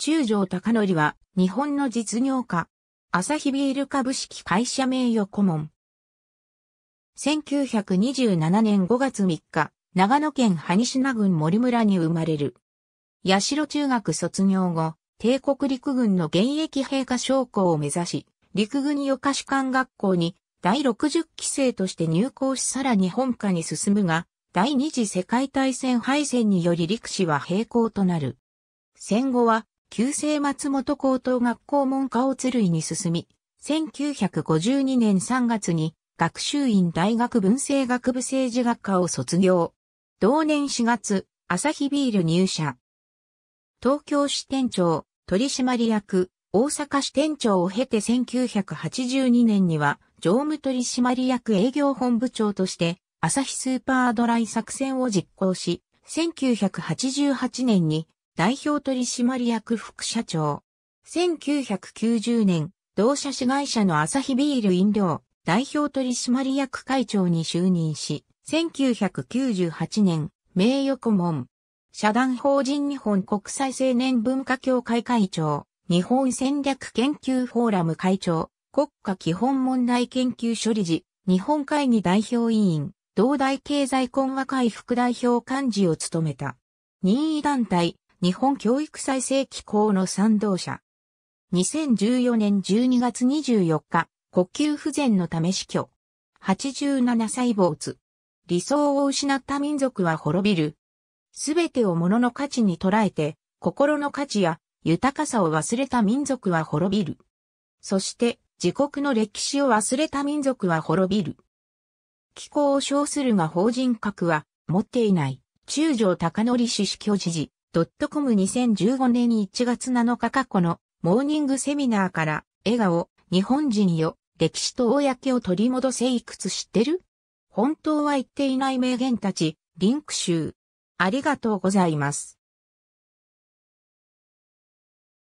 中条隆則は、日本の実業家、朝日ビール株式会社名誉顧問。1927年5月3日、長野県萩品郡森村に生まれる。八代中学卒業後、帝国陸軍の現役陛下将校を目指し、陸軍予科士官学校に第60期生として入校しさらに本科に進むが、第二次世界大戦敗戦により陸士は平行となる。戦後は旧制松本高等学校門下を鶴いに進み、1952年3月に学習院大学文政学部政治学科を卒業。同年4月、朝日ビール入社。東京支店長、取締役、大阪支店長を経て1982年には、常務取締役営業本部長として、朝日スーパードライ作戦を実行し、1988年に代表取締役副社長。1990年、同社市会社の朝日ビール飲料、代表取締役会長に就任し、1998年、名誉顧問。社団法人日本国際青年文化協会会長、日本戦略研究フォーラム会長、国家基本問題研究処理事、日本会議代表委員、同大経済懇和会副代表幹事を務めた。任意団体、日本教育再生機構の賛同者。2014年12月24日、呼吸不全のため死去。87歳没。理想を失った民族は滅びる。すべてを物の価値に捉えて、心の価値や豊かさを忘れた民族は滅びる。そして、自国の歴史を忘れた民族は滅びる。気候を称するが法人格は持っていない。中条高則氏死去時事。.com2015 年1月7日過去のモーニングセミナーから笑顔、日本人よ、歴史と公を取り戻せいくつ知ってる本当は言っていない名言たち、リンク集。ありがとうございます。